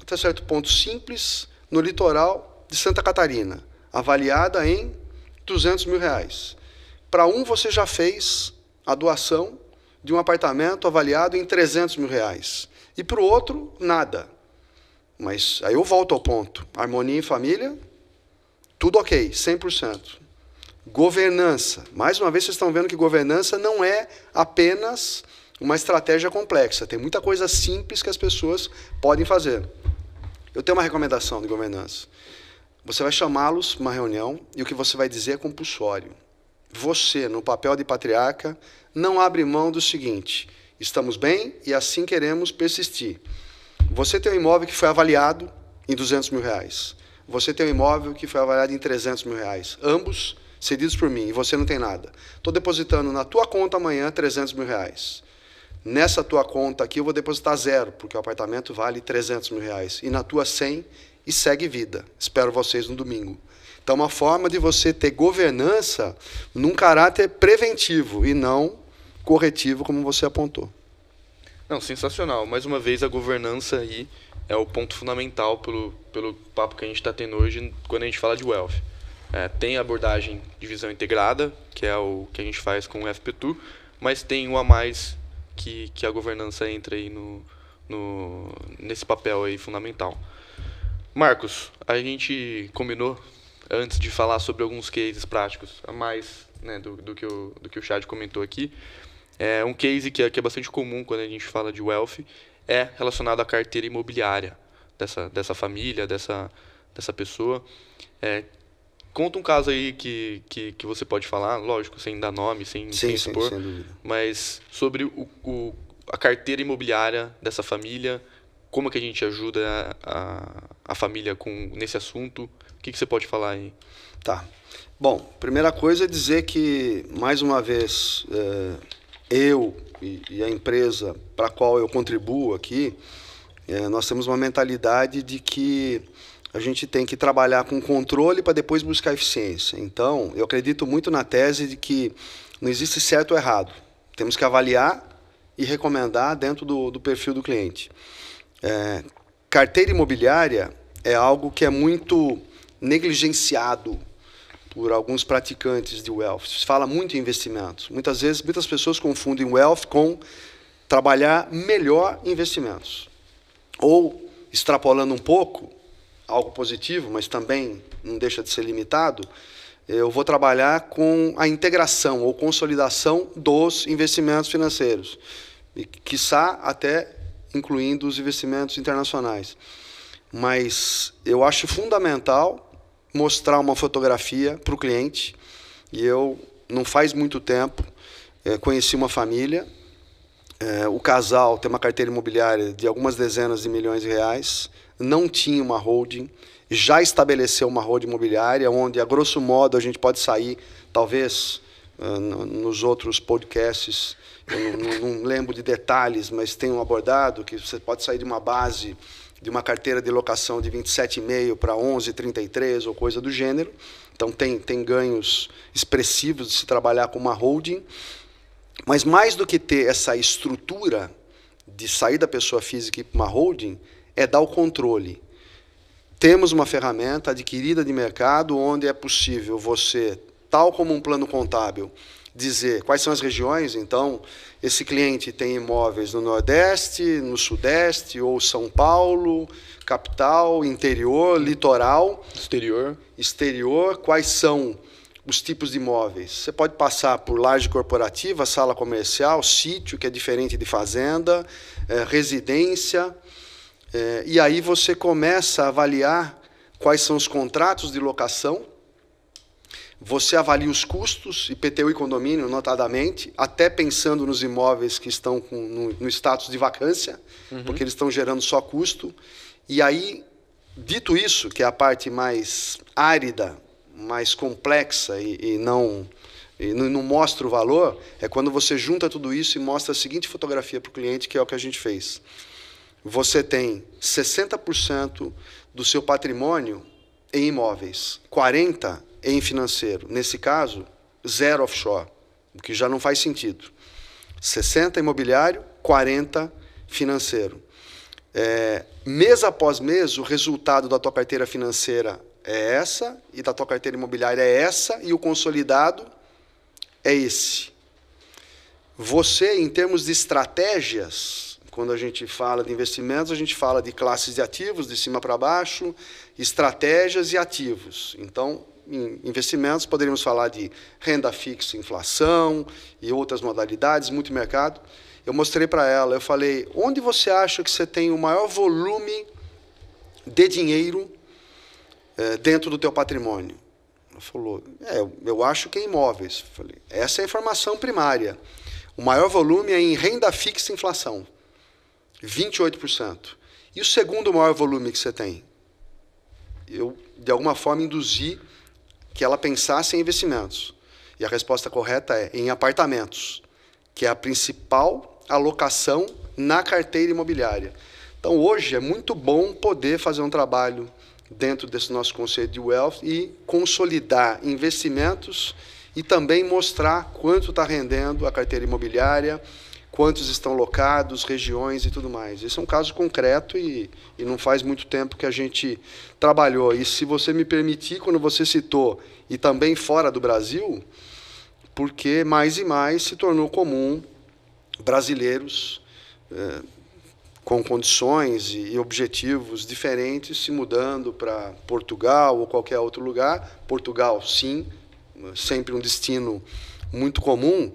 até certo ponto simples, no litoral de Santa Catarina, avaliada em 200 mil reais. Para um, você já fez a doação de um apartamento avaliado em 300 mil reais. E para o outro, nada. Mas aí eu volto ao ponto. Harmonia em família, tudo ok, 100%. Governança. Mais uma vez, vocês estão vendo que governança não é apenas uma estratégia complexa. Tem muita coisa simples que as pessoas podem fazer. Eu tenho uma recomendação de governança. Você vai chamá-los uma reunião e o que você vai dizer é compulsório. Você, no papel de patriarca, não abre mão do seguinte: estamos bem e assim queremos persistir. Você tem um imóvel que foi avaliado em 200 mil reais. Você tem um imóvel que foi avaliado em 300 mil reais. Ambos cedidos por mim e você não tem nada. Estou depositando na tua conta amanhã 300 mil reais nessa tua conta aqui eu vou depositar zero, porque o apartamento vale 300 mil reais, e na tua 100 e segue vida. Espero vocês no domingo. Então, uma forma de você ter governança num caráter preventivo e não corretivo, como você apontou. Não, sensacional. Mais uma vez, a governança aí é o ponto fundamental pelo, pelo papo que a gente está tendo hoje quando a gente fala de wealth. É, tem a abordagem de visão integrada, que é o que a gente faz com o fp FP2, mas tem o a mais que, que a governança entra aí no, no, nesse papel aí fundamental. Marcos, a gente combinou antes de falar sobre alguns cases práticos a mais né, do, do, que o, do que o Chad comentou aqui. É um case que é, que é bastante comum quando a gente fala de wealth é relacionado à carteira imobiliária dessa, dessa família, dessa, dessa pessoa. É, Conta um caso aí que, que, que você pode falar, lógico, sem dar nome, sem, sim, sem expor, sim, sem dúvida. mas sobre o, o, a carteira imobiliária dessa família, como é que a gente ajuda a, a família com nesse assunto, o que, que você pode falar aí? Tá. Bom, primeira coisa é dizer que, mais uma vez, é, eu e, e, a empresa para a qual eu contribuo aqui, é, nós temos uma mentalidade de que a gente tem que trabalhar com controle para depois buscar eficiência. Então, eu acredito muito na tese de que não existe certo ou errado. Temos que avaliar e recomendar dentro do, do perfil do cliente. É, carteira imobiliária é algo que é muito negligenciado por alguns praticantes de wealth. Se fala muito em investimentos. Muitas vezes, muitas pessoas confundem wealth com trabalhar melhor investimentos. Ou, extrapolando um pouco, algo positivo, mas também não deixa de ser limitado, eu vou trabalhar com a integração ou consolidação dos investimentos financeiros, e quiçá até incluindo os investimentos internacionais. Mas eu acho fundamental mostrar uma fotografia para o cliente, e eu, não faz muito tempo, eh, conheci uma família, eh, o casal tem uma carteira imobiliária de algumas dezenas de milhões de reais, não tinha uma holding, já estabeleceu uma holding imobiliária, onde, a grosso modo, a gente pode sair, talvez, ah, nos outros podcasts, eu não, não lembro de detalhes, mas tem um abordado que você pode sair de uma base de uma carteira de locação de 27,5 para 11,33 ou coisa do gênero. Então tem, tem ganhos expressivos de se trabalhar com uma holding. Mas mais do que ter essa estrutura de sair da pessoa física e ir para uma holding, é dar o controle. Temos uma ferramenta adquirida de mercado onde é possível você, tal como um plano contábil, dizer quais são as regiões. Então, esse cliente tem imóveis no Nordeste, no Sudeste, ou São Paulo, capital, interior, litoral. Exterior. Exterior. Quais são os tipos de imóveis? Você pode passar por laje corporativa, sala comercial, sítio, que é diferente de fazenda, é, residência. É, e aí você começa a avaliar quais são os contratos de locação, você avalia os custos, IPTU e condomínio, notadamente, até pensando nos imóveis que estão com, no, no, status de vacância, uhum. porque eles estão gerando só custo. E aí, dito isso, que é a parte mais árida, mais complexa e, e não e não, mostra o valor, é quando você junta tudo isso e mostra a seguinte fotografia para o cliente, que é o que a gente fez você tem 60% do seu patrimônio em imóveis, 40% em financeiro. Nesse caso, zero offshore, o que já não faz sentido. 60% imobiliário, 40% financeiro. É, mês após mês, o resultado da tua carteira financeira é essa, e da tua carteira imobiliária é essa, e o consolidado é esse. Você, em termos de estratégias, quando a gente fala de investimentos, a gente fala de classes de ativos, de cima para baixo, estratégias e ativos. Então, em investimentos, poderíamos falar de renda fixa, inflação e outras modalidades, muito mercado. Eu mostrei para ela, eu falei: onde você acha que você tem o maior volume de dinheiro eh, dentro do teu patrimônio? Ela falou: é, eu acho que é imóveis. Eu falei: essa é a informação primária. O maior volume é em renda fixa e inflação. 28%. E o segundo maior volume que você tem? Eu, de alguma forma, induzi que ela pensasse em investimentos. E a resposta correta é em apartamentos, que é a principal alocação na carteira imobiliária. Então, hoje é muito bom poder fazer um trabalho dentro desse nosso conceito de wealth e consolidar investimentos e também mostrar quanto está rendendo a carteira imobiliária, quantos estão locados, regiões e tudo mais. Isso é um caso concreto e, e não faz muito tempo que a gente trabalhou. E se você me permitir, quando você citou, e também fora do Brasil, porque mais e mais se tornou comum brasileiros é, com condições e objetivos diferentes se mudando para Portugal ou qualquer outro lugar. Portugal, sim, sempre um destino muito comum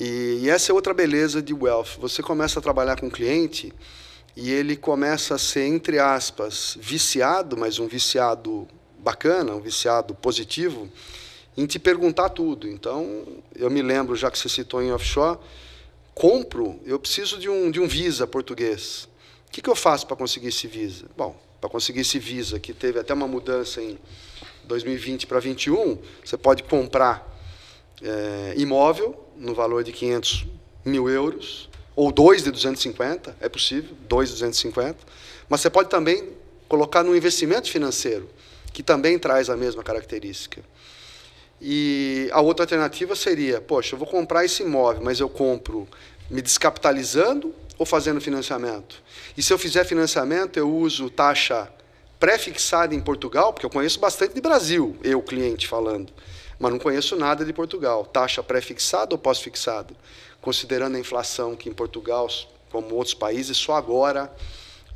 e, e essa é outra beleza de wealth. Você começa a trabalhar com um cliente e ele começa a ser, entre aspas, viciado, mas um viciado bacana, um viciado positivo, em te perguntar tudo. Então, eu me lembro, já que você citou em offshore, compro, eu preciso de um, de um visa português. O que, que eu faço para conseguir esse visa? Bom, para conseguir esse visa, que teve até uma mudança em 2020 para 2021, você pode comprar é, imóvel no valor de 500 mil euros, ou dois de 250, é possível, dois de 250. Mas você pode também colocar no investimento financeiro, que também traz a mesma característica. E a outra alternativa seria, poxa, eu vou comprar esse imóvel, mas eu compro me descapitalizando ou fazendo financiamento? E se eu fizer financiamento, eu uso taxa pré-fixada em Portugal, porque eu conheço bastante de Brasil, eu, cliente, falando mas não conheço nada de Portugal. Taxa pré-fixada ou pós-fixada? Considerando a inflação que em Portugal, como outros países, só agora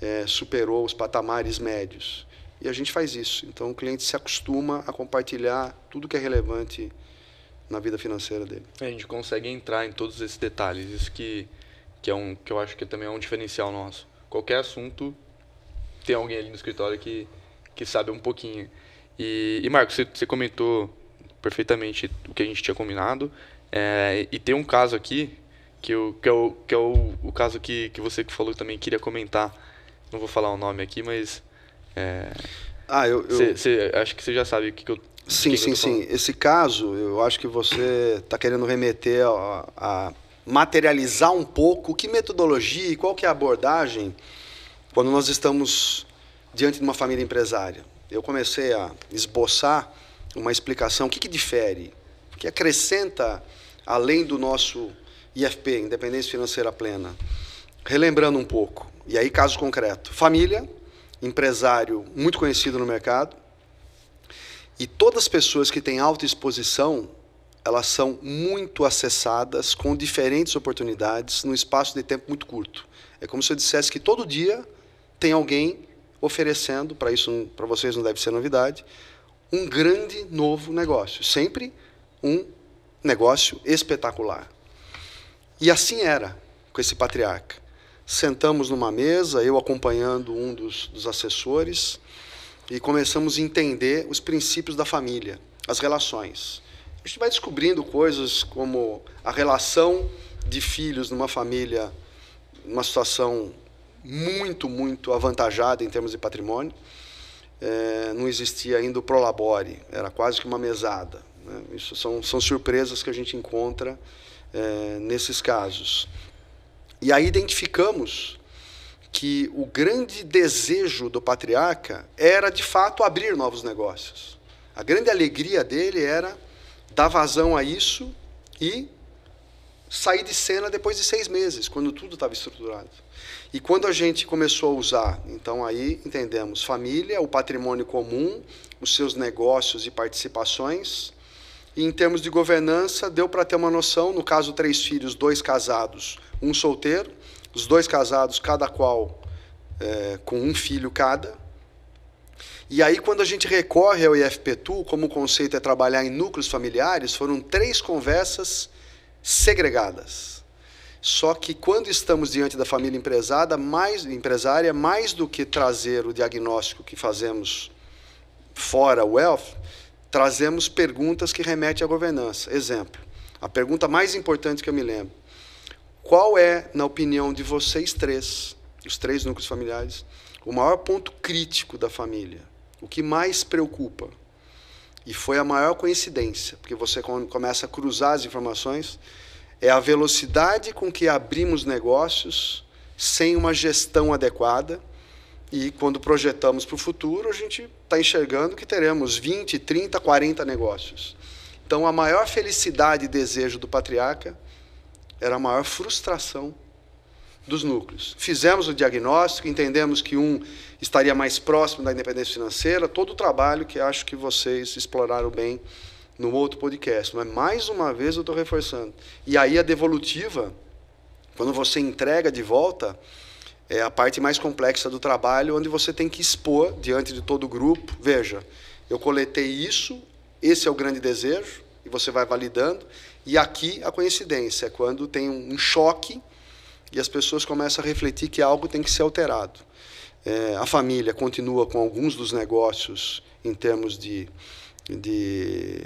é, superou os patamares médios. E a gente faz isso. Então o cliente se acostuma a compartilhar tudo que é relevante na vida financeira dele. A gente consegue entrar em todos esses detalhes, isso que, que é um que eu acho que também é um diferencial nosso. Qualquer assunto tem alguém ali no escritório que, que sabe um pouquinho. E, e Marcos, você, você comentou perfeitamente o que a gente tinha combinado. É, e tem um caso aqui, que, eu, que é, o, que é o, o caso que, que você que falou também queria comentar. Não vou falar o nome aqui, mas. É, ah, eu. eu... Cê, cê, acho que você já sabe o que, que eu. Sim, sim, sim. Esse caso, eu acho que você está querendo remeter a, a, materializar um pouco que metodologia e qual que é a abordagem quando nós estamos diante de uma família empresária. Eu comecei a esboçar uma explicação. O que, que difere? O que acrescenta além do nosso IFP, Independência Financeira Plena? Relembrando um pouco, e aí caso concreto. Família, empresário muito conhecido no mercado, e todas as pessoas que têm alta exposição, elas são muito acessadas com diferentes oportunidades num espaço de tempo muito curto. É como se eu dissesse que todo dia tem alguém oferecendo, para isso para vocês não deve ser novidade, um grande novo negócio, sempre um negócio espetacular. E assim era com esse patriarca. Sentamos numa mesa, eu acompanhando um dos, dos assessores, e começamos a entender os princípios da família, as relações. A gente vai descobrindo coisas como a relação de filhos numa família, numa situação muito, muito avantajada em termos de patrimônio é, não existia ainda o prolabore, era quase que uma mesada. Né? Isso são, são surpresas que a gente encontra é, nesses casos. E aí identificamos que o grande desejo do patriarca era, de fato, abrir novos negócios. A grande alegria dele era dar vazão a isso e sair de cena depois de seis meses, quando tudo estava estruturado. E quando a gente começou a usar, então aí entendemos família, o patrimônio comum, os seus negócios e participações. E em termos de governança, deu para ter uma noção, no caso, três filhos, dois casados, um solteiro, os dois casados, cada qual é, com um filho cada. E aí, quando a gente recorre ao IFPTU, como o conceito é trabalhar em núcleos familiares, foram três conversas segregadas. Só que quando estamos diante da família empresada, mais empresária, mais do que trazer o diagnóstico que fazemos fora o wealth, trazemos perguntas que remetem à governança. Exemplo, a pergunta mais importante que eu me lembro: qual é, na opinião de vocês três, os três núcleos familiares, o maior ponto crítico da família? O que mais preocupa? E foi a maior coincidência, porque você começa a cruzar as informações, é a velocidade com que abrimos negócios sem uma gestão adequada. E quando projetamos para o futuro, a gente está enxergando que teremos 20, 30, 40 negócios. Então, a maior felicidade e desejo do patriarca era a maior frustração dos núcleos. Fizemos o diagnóstico, entendemos que um estaria mais próximo da independência financeira, todo o trabalho que acho que vocês exploraram bem no outro podcast. Mas é? mais uma vez eu estou reforçando. E aí a devolutiva, quando você entrega de volta, é a parte mais complexa do trabalho, onde você tem que expor diante de todo o grupo. Veja, eu coletei isso, esse é o grande desejo, e você vai validando. E aqui a coincidência, é quando tem um choque e as pessoas começam a refletir que algo tem que ser alterado. É, a família continua com alguns dos negócios em termos de, de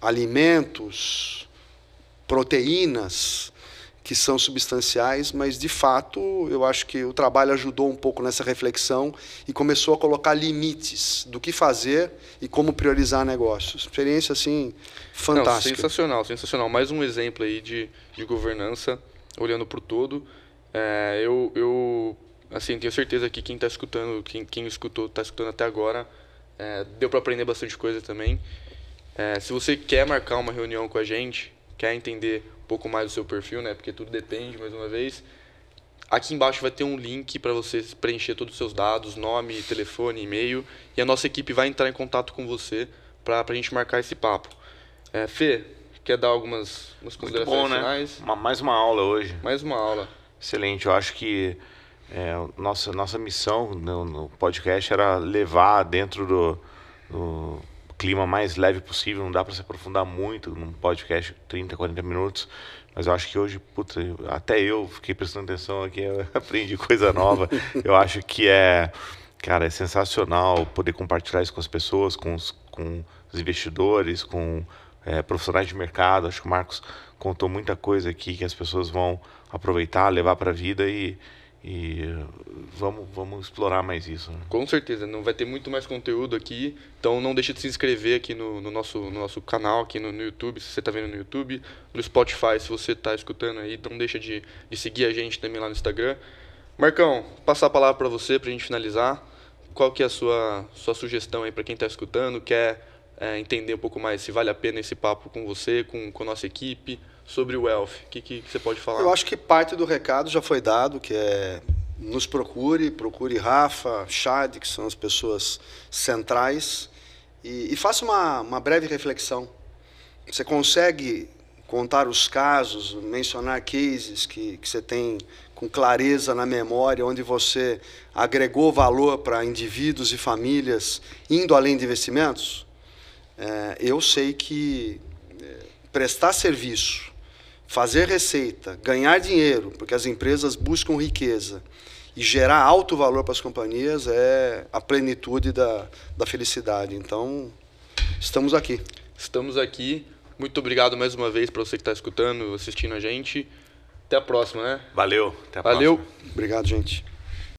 alimentos, proteínas, que são substanciais, mas de fato eu acho que o trabalho ajudou um pouco nessa reflexão e começou a colocar limites do que fazer e como priorizar negócios. Experiência assim fantástica. Não, sensacional, sensacional. Mais um exemplo aí de, de governança olhando para o todo. É, eu, eu, assim, tenho certeza que quem está escutando, quem, quem escutou, está escutando até agora, é, deu para aprender bastante coisa também. É, se você quer marcar uma reunião com a gente, quer entender um pouco mais do seu perfil, né? Porque tudo depende, mais uma vez. Aqui embaixo vai ter um link para você preencher todos os seus dados, nome, telefone, e-mail. E a nossa equipe vai entrar em contato com você para a gente marcar esse papo. É, Fê, Quer dar algumas, algumas considerações bom, né? finais? né? Uma, mais uma aula hoje. Mais uma aula. Excelente. Eu acho que é, nossa, nossa missão no, no, podcast era levar dentro do, do clima mais leve possível. Não dá para se aprofundar muito num podcast 30, 40 minutos. Mas eu acho que hoje, puta, até eu fiquei prestando atenção aqui, aprendi coisa nova. eu acho que é, cara, é sensacional poder compartilhar isso com as pessoas, com os, com os investidores, com é, profissionais de mercado. Acho que o Marcos contou muita coisa aqui que as pessoas vão aproveitar, levar para a vida e, e vamos, vamos explorar mais isso. Né? Com certeza, não vai ter muito mais conteúdo aqui, então não deixe de se inscrever aqui no, no nosso, no nosso canal, aqui no, no YouTube, se você está vendo no YouTube, no Spotify, se você está escutando aí, não deixa de, de seguir a gente também lá no Instagram. Marcão, passar a palavra para você para a gente finalizar. Qual que é a sua, sua sugestão aí para quem está escutando, quer é, entender um pouco mais se vale a pena esse papo com você, com, com a nossa equipe, sobre o Elf. O que, que, que, você pode falar? Eu acho que parte do recado já foi dado, que é nos procure, procure Rafa, Chad, que são as pessoas centrais, e, e faça uma, uma breve reflexão. Você consegue contar os casos, mencionar cases que, que você tem com clareza na memória, onde você agregou valor para indivíduos e famílias indo além de investimentos? É, eu sei que é, prestar serviço, fazer receita, ganhar dinheiro, porque as empresas buscam riqueza e gerar alto valor para as companhias é a plenitude da, da felicidade. Então, estamos aqui. Estamos aqui. Muito obrigado mais uma vez para você que está escutando, assistindo a gente. Até a próxima, né? Valeu. Até a Valeu. próxima. Valeu. Obrigado, gente.